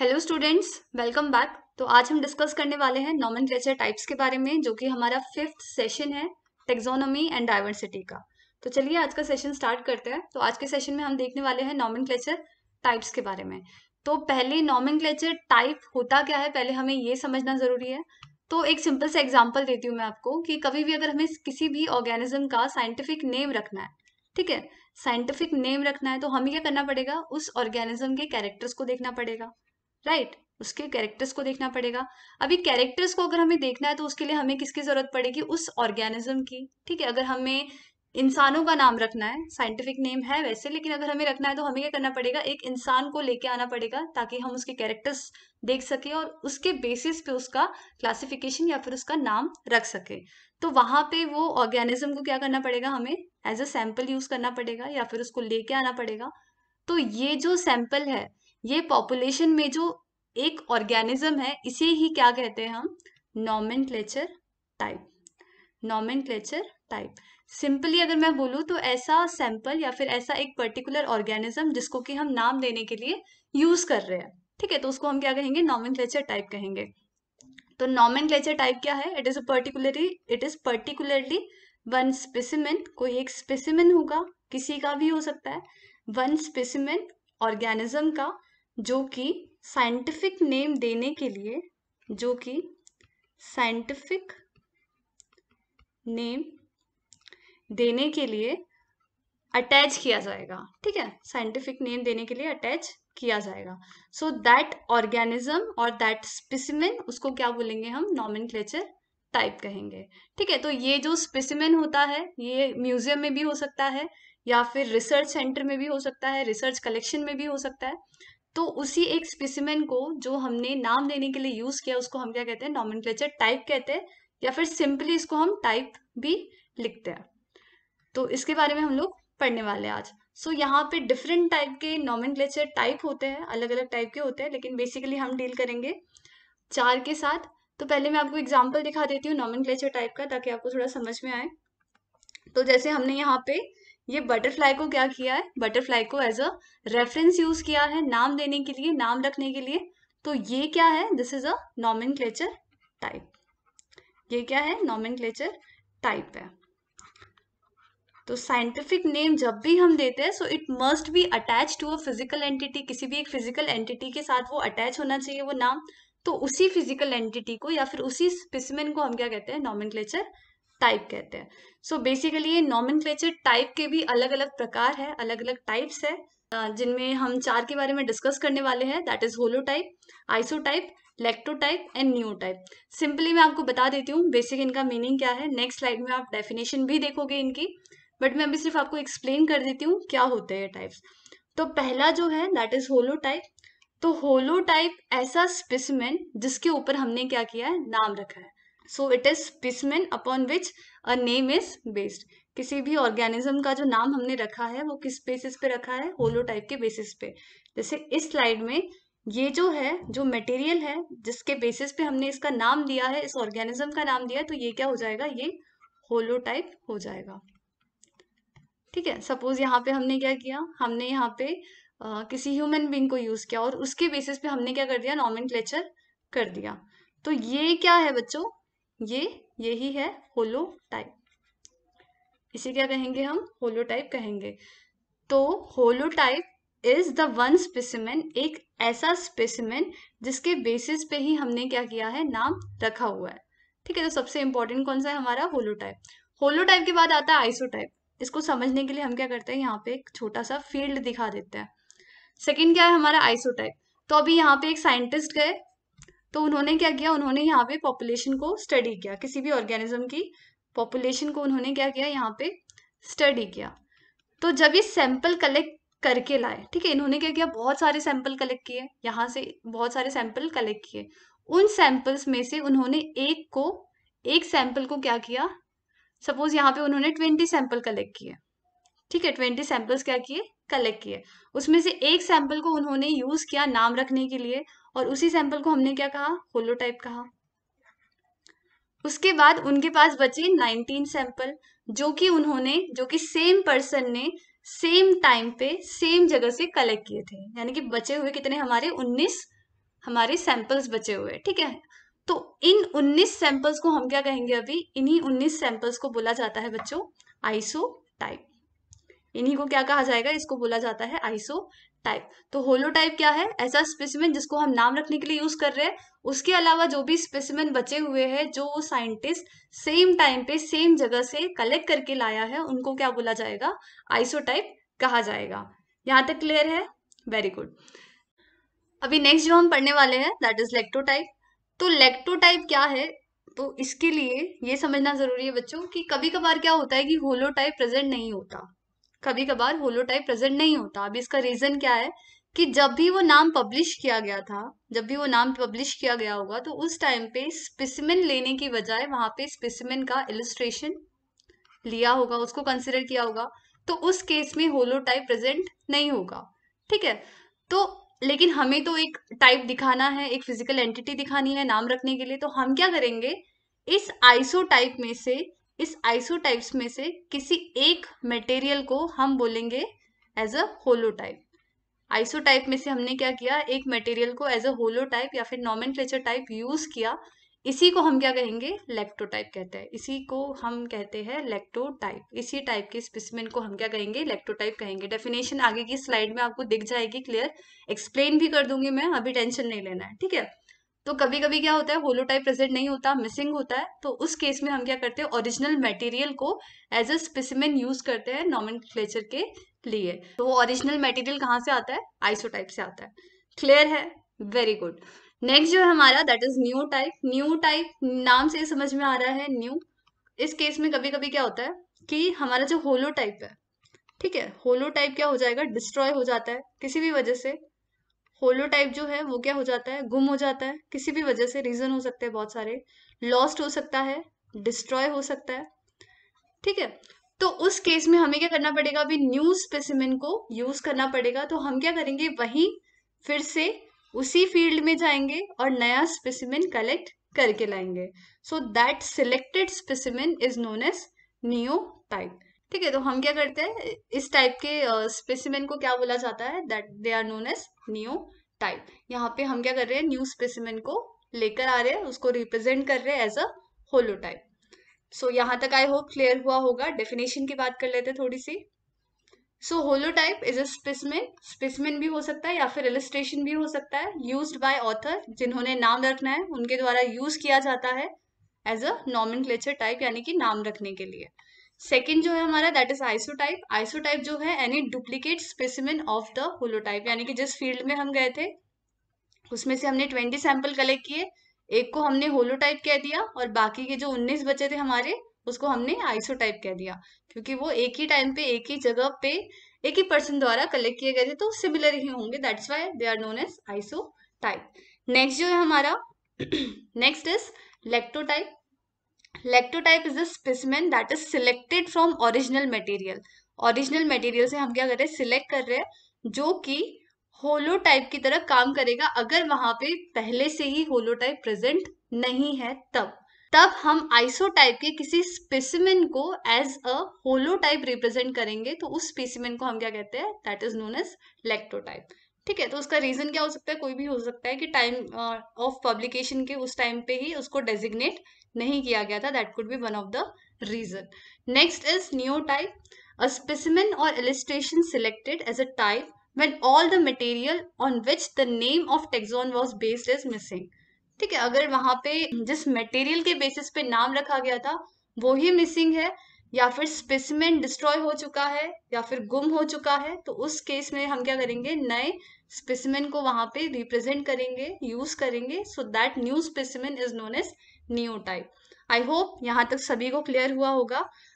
Hello students welcome back तो आज हम डिस्कस करने वाले हैं नॉमन टाइप्स के बारे में जो कि हमारा फिफ्थ सेशन है टेक्जोनोमी एंड डाइवर्सिटी का तो चलिए आज का सेशन स्टार्ट करते हैं तो आज के सेशन में हम देखने वाले हैं नॉमन टाइप्स के बारे में तो पहले नॉमन टाइप होता क्या है पहले हमें ये समझना ज़रूरी है तो एक सिंपल से एग्जाम्पल देती हूँ मैं आपको कि कभी भी अगर हमें किसी भी ऑर्गेनिज्म का साइंटिफिक नेम रखना है ठीक है साइंटिफिक नेम रखना है तो हमें क्या करना पड़ेगा उस ऑर्गेनिज्म के कैरेक्टर्स को देखना पड़ेगा राइट right? उसके कैरेक्टर्स को देखना पड़ेगा अभी कैरेक्टर्स को अगर हमें देखना है तो उसके लिए हमें किसकी जरूरत पड़ेगी उस ऑर्गेनिज्म की ठीक है अगर हमें इंसानों का नाम रखना है साइंटिफिक नेम है वैसे लेकिन अगर हमें रखना है तो हमें क्या करना पड़ेगा एक इंसान को लेके आना पड़ेगा ताकि हम उसके कैरेक्टर्स देख सके और उसके बेसिस पे उसका क्लासिफिकेशन या फिर उसका नाम रख सके तो वहां पे वो ऑर्गेनिज्म को क्या करना पड़ेगा हमें एज अ सैंपल यूज करना पड़ेगा या फिर उसको लेके आना पड़ेगा तो ये जो सैंपल है ये पॉपुलेशन में जो एक ऑर्गेनिज्म है इसे ही क्या कहते हैं हम nomen type nomen type simply अगर मैं बोलूँ तो ऐसा सैंपल या फिर ऐसा एक पर्टिकुलर ऑर्गेनिज्म जिसको कि हम नाम देने के लिए यूज कर रहे हैं ठीक है तो उसको हम क्या कहेंगे नॉमन टाइप कहेंगे तो नॉमन टाइप क्या है it is a particularly it is particularly one specimen कोई एक स्पेसिमेन होगा किसी का भी हो सकता है वन स्पेसिमेन ऑर्गेनिज्म का जो कि साइंटिफिक नेम देने के लिए जो कि साइंटिफिक नेम देने के लिए अटैच किया जाएगा ठीक है साइंटिफिक नेम देने के लिए अटैच किया जाएगा सो दैट ऑर्गेनिज्म और दैट स्पेसिमेन उसको क्या बोलेंगे हम नॉमिन टाइप कहेंगे ठीक है तो ये जो स्पेसिमेन होता है ये म्यूजियम में भी हो सकता है या फिर रिसर्च सेंटर में भी हो सकता है रिसर्च कलेक्शन में भी हो सकता है तो उसी एक स्पेसिमेन को जो हमने नाम देने के लिए यूज किया उसको हम क्या कहते हैं नॉमिन टाइप कहते हैं या फिर सिंपली इसको हम टाइप भी लिखते हैं तो इसके बारे में हम लोग पढ़ने वाले हैं आज सो so, यहाँ पे डिफरेंट टाइप के नॉमिन टाइप होते हैं अलग अलग टाइप के होते हैं लेकिन बेसिकली हम डील करेंगे चार के साथ तो पहले मैं आपको एग्जाम्पल दिखा देती हूँ नॉमिन टाइप का ताकि आपको थोड़ा समझ में आए तो जैसे हमने यहाँ पे ये बटरफ्लाई को क्या किया है बटरफ्लाई को एज अ रेफरेंस यूज किया है नाम देने के लिए नाम रखने के लिए तो ये क्या है this is a nomen type ये क्या है नॉमिन टाइप है तो साइंटिफिक नेम जब भी हम देते हैं so it must be attach to a physical entity किसी भी एक फिजिकल एंटिटी के साथ वो अटैच होना चाहिए वो नाम तो उसी फिजिकल एंटिटी को या फिर उसी स्पेसिमेन को हम क्या कहते हैं नॉमिन टाइप कहते हैं सो so बेसिकली ये नॉमिन टाइप के भी अलग अलग प्रकार है अलग अलग टाइप्स है जिनमें हम चार के बारे में डिस्कस करने वाले हैं that is holotype isotype lectotype and new type simply मैं आपको बता देती हूँ बेसिक इनका मीनिंग क्या है नेक्स्ट स्लाइड में आप डेफिनेशन भी देखोगे इनकी बट मैं अभी सिर्फ आपको एक्सप्लेन कर देती हूँ क्या होते हैं टाइप्स तो पहला जो है दैट इज होलो टाइप तो होलो टाइप ऐसा स्पेसिमेन जिसके ऊपर हमने क्या किया है नाम रखा है so it is specimen upon which a name is based किसी भी ऑर्गेनिज्म का जो नाम हमने रखा है वो किस बेसिस पे रखा है होलो टाइप के बेसिस पे जैसे इस स्लाइड में ये जो है जो मटेरियल है जिसके बेसिस पे हमने इसका नाम दिया है इस ऑर्गेनिज्म का नाम दिया है तो ये क्या हो जाएगा ये होलो टाइप हो जाएगा ठीक है सपोज यहाँ पे हमने क्या किया हमने यहाँ पे आ, किसी ह्यूमन बींग को यूज किया और उसके बेसिस पे हमने क्या कर दिया नॉमिन कर दिया तो ये क्या है बच्चों ये यही है होलो टाइप इसे क्या कहेंगे हम होलो टाइप कहेंगे तो holotype is the one specimen एक ऐसा स्पेसिमेन जिसके बेसिस पे ही हमने क्या किया है नाम रखा हुआ है ठीक है तो सबसे इंपॉर्टेंट कौन सा है हमारा होलो होलो होलोटाइप के बाद आता है आइसोटाइप इसको समझने के लिए हम क्या करते हैं यहाँ पे एक छोटा सा फील्ड दिखा देते हैं सेकेंड क्या है हमारा आइसो टाइप तो अभी यहाँ पे एक साइंटिस्ट गए तो उन्होंने क्या किया उन्होंने यहाँ पे पॉपुलेशन को स्टडी किया किसी भी ऑर्गेनिज्म की पॉपुलेशन को उन्होंने क्या किया यहाँ पे स्टडी किया तो जब ये सैंपल कलेक्ट करके लाए ठीक है इन्होंने क्या किया बहुत सारे सैंपल कलेक्ट किए यहाँ से बहुत सारे सैंपल कलेक्ट किए उन सैंपल्स में से उन्होंने एक को एक सैंपल को क्या किया सपोज यहाँ पे उन्होंने ट्वेंटी सैंपल कलेक्ट किए ठीक है ट्वेंटी सैंपल्स क्या किए कलेक्ट किए उसमें से एक सैंपल को उन्होंने यूज किया नाम रखने के लिए और उसी सैंपल को हमने क्या कहा होलोटाइप कहा उसके बाद उनके पास बचे 19 सैंपल जो कि उन्होंने जो कि सेम पर्सन ने सेम टाइम पे सेम जगह से कलेक्ट किए थे यानी कि बचे हुए कितने हमारे 19 हमारे सैंपल्स बचे हुए ठीक है तो इन 19 सैंपल्स को हम क्या कहेंगे अभी इन्हीं 19 सैंपल्स को बोला जाता है बच्चों आइसो टाइप इन्हीं को क्या कहा जाएगा इसको बोला जाता है आइसो टाइप तो होलो टाइप क्या है ऐसा स्पेसिमेन जिसको हम नाम रखने के लिए यूज कर रहे हैं उसके अलावा जो भी स्पेसिमेन बचे हुए हैं जो साइंटिस्ट सेम टाइम पे सेम जगह से कलेक्ट करके लाया है उनको क्या बोला जाएगा आइसोटाइप कहा जाएगा यहाँ तक क्लियर है वेरी गुड अभी नेक्स्ट जो हम पढ़ने वाले हैं दैट इज लेक्टोटाइप तो लेक्टोटाइप क्या है तो इसके लिए ये समझना जरूरी है बच्चों कि कभी कभार क्या होता है कि होलोटाइप प्रेजेंट नहीं होता कभी कभार होलोटाइप प्रेजेंट नहीं होता अब इसका रीजन क्या है कि जब भी वो नाम पब्लिश किया गया था जब भी वो नाम पब्लिश किया गया होगा तो उस टाइम पे स्पेसिमिन लेने की बजाय वहां पे स्पेसिमिन का इलस्ट्रेशन लिया होगा उसको कंसिडर किया होगा तो उस केस में होलोटाइप प्रेजेंट नहीं होगा ठीक है तो लेकिन हमें तो एक टाइप दिखाना है एक फिजिकल एंटिटी दिखानी है नाम रखने के लिए तो हम क्या करेंगे इस आइसो टाइप में से इस आइसोटाइप्स में से किसी एक मटेरियल को हम बोलेंगे एज अ होलोटाइप आइसोटाइप में से हमने क्या किया एक मटेरियल को एज अ होलोटाइप या फिर नॉमन टाइप यूज किया इसी को हम क्या कहेंगे लेक्टोटाइप कहते हैं इसी को हम कहते हैं लेक्टोटाइप इसी टाइप के स्पेसिमेंट को हम क्या कहेंगे लेक्टोटाइप कहेंगे डेफिनेशन आगे की स्लाइड में आपको दिख जाएगी क्लियर एक्सप्लेन भी कर दूंगी मैं अभी टेंशन नहीं लेना है ठीक है तो कभी कभी क्या होता है होलोटाइप प्रेजेंट नहीं होता मिसिंग होता है तो उस केस में हम क्या करते हैं ओरिजिनल मटेरियल को एज अ स्पेसिमेन यूज करते हैं नॉमन के लिए तो वो ओरिजिनल मटेरियल कहाँ से आता है आइसोटाइप से आता है क्लियर है वेरी गुड नेक्स्ट जो है हमारा that is new type new type नाम से समझ में आ रहा है न्यू इस केस में कभी कभी क्या होता है कि हमारा जो होलो टाइप है ठीक है होलो टाइप क्या हो जाएगा डिस्ट्रॉय हो जाता है किसी भी वजह से होलोटाइप जो है वो क्या हो जाता है गुम हो जाता है किसी भी वजह से रीजन हो सकते हैं बहुत सारे लॉस्ट हो सकता है डिस्ट्रॉय हो सकता है ठीक है तो उस केस में हमें क्या करना पड़ेगा अभी न्यू स्पेसिमिन को यूज करना पड़ेगा तो हम क्या करेंगे वहीं फिर से उसी फील्ड में जाएंगे और नया स्पेसिमिन कलेक्ट करके लाएंगे so that selected specimen is known as neotype ठीक है तो हम क्या करते हैं इस टाइप के स्पेसिमिन uh, को क्या बोला जाता है that they are known as new type यहाँ पे हम क्या कर रहे हैं न्यू स्पेसिमेंट को लेकर आ रहे हैं उसको रिप्रेजेंट कर रहे हैं as a hollow type so यहाँ तक आई होप क्लियर हुआ होगा डेफिनेशन की बात कर लेते थोड़ी सी so holotype is a specimen specimen भी हो सकता है या फिर इलिस्ट्रेशन भी हो सकता है यूज बाय ऑथर जिन्होंने नाम रखना है उनके द्वारा यूज किया जाता है as a nomenclature type यानी कि नाम रखने के लिए सेकेंड जो है हमारा दैट इज आइसोटाइप आइसोटाइप जो है any duplicate specimen of the holotype यानी कि जिस फील्ड में हम गए थे उसमें से हमने ट्वेंटी सैंपल कलेक्ट किए एक को हमने होलोटाइप कह दिया और बाकी के जो उन्नीस बचे थे हमारे उसको हमने आइसोटाइप कह दिया क्योंकि वो एक ही टाइम पे एक ही जगह पे एक ही पर्सन द्वारा कलेक्ट किए गए थे तो सिमिलर ही होंगे that's why they are known as isotype next जो है हमारा next is lectotype lectotype is a specimen that is selected from original material original material से हम क्या कर रहे हैं सिलेक्ट कर रहे हैं जो कि होलो टाइप की तरह काम करेगा अगर वहां पे पहले से ही होलो टाइप प्रेजेंट नहीं है तब तब हम आइसोटाइप के किसी स्पेसिमेन को as a holotype represent करेंगे तो उस स्पेसिमेन को हम क्या कहते हैं that is known as lectotype ठीक है तो उसका रीजन क्या हो सकता है कोई भी हो सकता है कि टाइम ऑफ पब्लिकेशन के उस टाइम पे ही उसको डेजिग्नेट नहीं किया गया था that could be one of the reason next is new type a specimen और illustration selected as a type when all the material on which the name of taxon was based is missing ठीक है अगर वहां पे जिस material के basis पे नाम रखा गया था वो ही मिसिंग है या फिर स्पेसिमेन डिस्ट्रॉय हो चुका है या फिर गुम हो चुका है तो उस केस में हम क्या करेंगे नए स्पेसिमेन को वहां पे रिप्रेजेंट करेंगे यूज करेंगे so that new specimen is known as new type I hope यहाँ तक सभी को क्लियर हुआ होगा